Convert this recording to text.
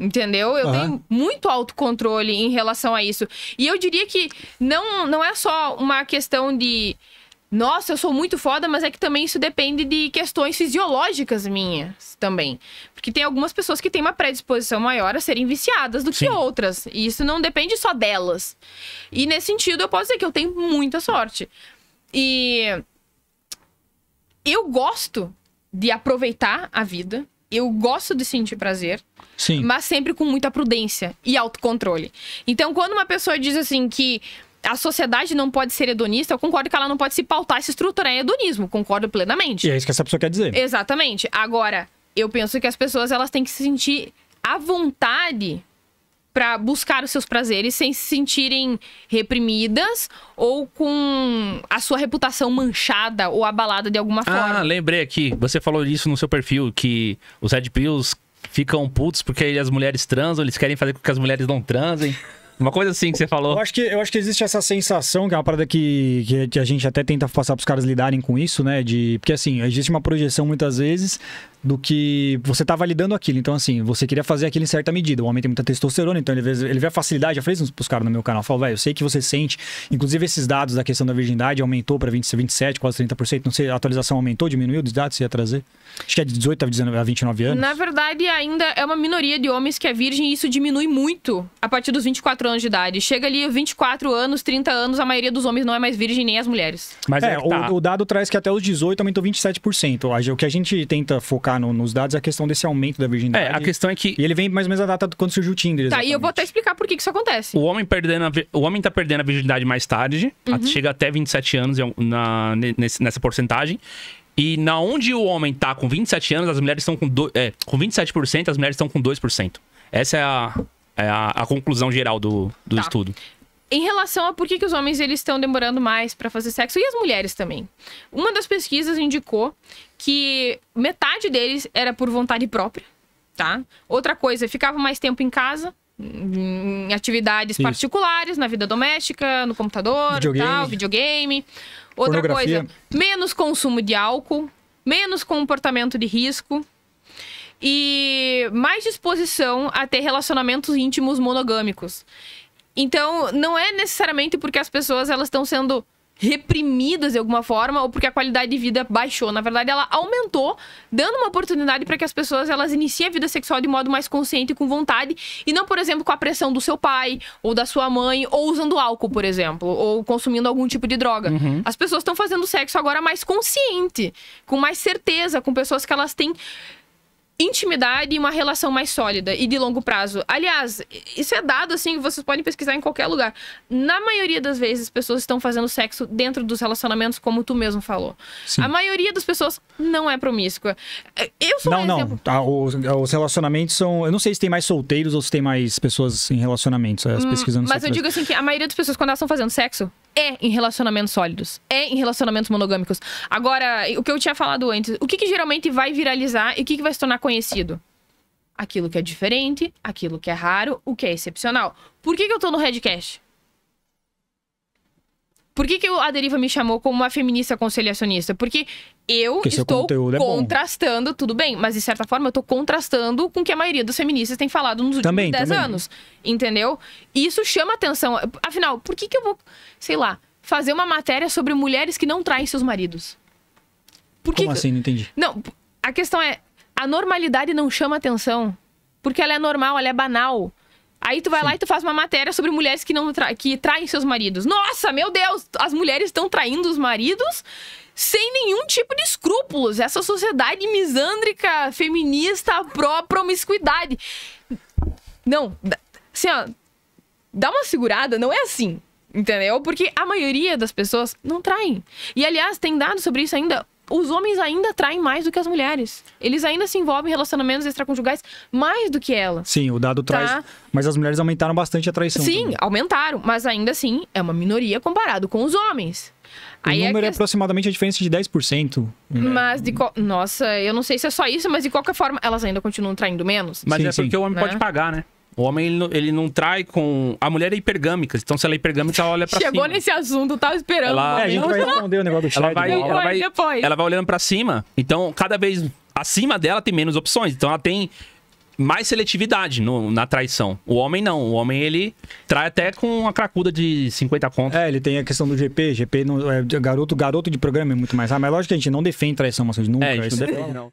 Entendeu? Eu uhum. tenho muito autocontrole em relação a isso. E eu diria que não, não é só uma questão de. Nossa, eu sou muito foda, mas é que também isso depende de questões fisiológicas minhas também. Porque tem algumas pessoas que têm uma predisposição maior a serem viciadas do Sim. que outras. E isso não depende só delas. E nesse sentido, eu posso dizer que eu tenho muita sorte. E eu gosto de aproveitar a vida eu gosto de sentir prazer, Sim. mas sempre com muita prudência e autocontrole. Então, quando uma pessoa diz assim que a sociedade não pode ser hedonista, eu concordo que ela não pode se pautar e se estruturar em hedonismo, concordo plenamente. E é isso que essa pessoa quer dizer. Exatamente. Agora, eu penso que as pessoas elas têm que se sentir à vontade para buscar os seus prazeres sem se sentirem reprimidas ou com a sua reputação manchada ou abalada de alguma ah, forma. Ah, lembrei aqui. Você falou isso no seu perfil, que os Red Pills ficam putos porque as mulheres transam, eles querem fazer com que as mulheres não transem. Uma coisa assim que você falou. Eu acho que, eu acho que existe essa sensação, que é uma parada que, que a gente até tenta passar para os caras lidarem com isso, né? De, porque assim, existe uma projeção muitas vezes do que você tá validando aquilo. Então, assim, você queria fazer aquilo em certa medida. O homem tem muita testosterona, então ele vê, ele vê a facilidade. Já falei isso pros caras no meu canal. Eu falo, velho, eu sei que você sente. Inclusive, esses dados da questão da virgindade aumentou pra 20, 27, quase 30%. Não sei, a atualização aumentou, diminuiu dos dados que você ia trazer? Acho que é de 18 a, dizendo a 29 anos. Na verdade, ainda é uma minoria de homens que é virgem e isso diminui muito a partir dos 24 anos de idade. Chega ali 24 anos, 30 anos, a maioria dos homens não é mais virgem, nem as mulheres. Mas é, é tá. o, o dado traz que até os 18 aumentou 27%. O que a gente tenta focar colocar no, nos dados é a questão desse aumento da virgindade. É, a questão é que. E ele vem mais ou menos a data do quando surgiu o Tinder. Exatamente. Tá, e eu vou até explicar por que, que isso acontece. O homem, perdendo a, o homem tá perdendo a virgindade mais tarde, uhum. chega até 27 anos é na, nessa porcentagem. E na onde o homem tá com 27 anos, as mulheres estão com. Do, é, com 27%, as mulheres estão com 2%. Essa é a. É a, a, conclusão geral do, do tá. estudo. Em relação a por que, que os homens eles estão demorando mais para fazer sexo e as mulheres também. Uma das pesquisas indicou que metade deles era por vontade própria, tá? Outra coisa, ficava mais tempo em casa, em atividades Isso. particulares, na vida doméstica, no computador, videogame. tal, videogame. Outra coisa, menos consumo de álcool, menos comportamento de risco e mais disposição a ter relacionamentos íntimos monogâmicos. Então, não é necessariamente porque as pessoas elas estão sendo reprimidas de alguma forma ou porque a qualidade de vida baixou. Na verdade, ela aumentou, dando uma oportunidade para que as pessoas elas iniciem a vida sexual de modo mais consciente e com vontade e não, por exemplo, com a pressão do seu pai ou da sua mãe ou usando álcool, por exemplo, ou consumindo algum tipo de droga. Uhum. As pessoas estão fazendo sexo agora mais consciente, com mais certeza, com pessoas que elas têm intimidade e uma relação mais sólida e de longo prazo. Aliás, isso é dado assim, vocês podem pesquisar em qualquer lugar. Na maioria das vezes, as pessoas estão fazendo sexo dentro dos relacionamentos, como tu mesmo falou. Sim. A maioria das pessoas não é promíscua. É, eu sou não, um não. exemplo. Não, ah, os, ah, os, relacionamentos são. Eu não sei se tem mais solteiros ou se tem mais pessoas em relacionamentos, é, as hum, pesquisando. Mas eu digo assim que a maioria das pessoas, quando elas estão fazendo sexo, é em relacionamentos sólidos, é em relacionamentos monogâmicos. Agora, o que eu tinha falado antes, o que, que geralmente vai viralizar e o que, que vai se tornar conhecido? Aquilo que é diferente, aquilo que é raro, o que é excepcional. Por que, que eu tô no Redcast? Por que, que a Deriva me chamou como uma feminista conciliacionista? Porque eu Porque estou é contrastando, é tudo bem, mas de certa forma eu estou contrastando com o que a maioria dos feministas tem falado nos também, últimos 10 anos. Entendeu? isso chama atenção. Afinal, por que, que eu vou, sei lá, fazer uma matéria sobre mulheres que não traem seus maridos? Por Como que... assim? Não entendi. Não, a questão é: a normalidade não chama atenção. Porque ela é normal, ela é banal. Aí tu vai Sim. lá e tu faz uma matéria sobre mulheres que não tra que traem seus maridos. Nossa, meu Deus, as mulheres estão traindo os maridos sem nenhum tipo de escrúpulos. Essa sociedade misândrica, feminista, pró-promiscuidade. Não, assim, ó, dá uma segurada, não é assim. Entendeu? Porque a maioria das pessoas não traem. E aliás, tem dado sobre isso ainda os homens ainda traem mais do que as mulheres. Eles ainda se envolvem em relacionamentos extraconjugais mais do que ela. Sim, o dado tá? traz. Mas as mulheres aumentaram bastante a traição. Sim, também. aumentaram. Mas ainda assim, é uma minoria comparado com os homens. O Aí é número é, que... aproximadamente a diferença de 10%. Né? Mas de co... Nossa, eu não sei se é só isso, mas de qualquer forma, elas ainda continuam traindo menos. Mas sim, é porque o homem né? pode pagar, né? O homem, ele não, ele não trai com... A mulher é hipergâmica, então se ela é hipergâmica, ela olha pra Chegou cima. Chegou nesse assunto, tava esperando. Ela... É, a gente vai responder o negócio do Ela vai, ela, vai, depois. ela vai olhando pra cima, então cada vez acima dela tem menos opções. Então ela tem mais seletividade no, na traição. O homem não. O homem, ele trai até com uma cracuda de 50 contas. É, ele tem a questão do GP. GP, não, é, garoto, garoto de programa é muito mais. Ah, mas lógico que a gente não defende traição, mas nunca. É, a gente não defende, não.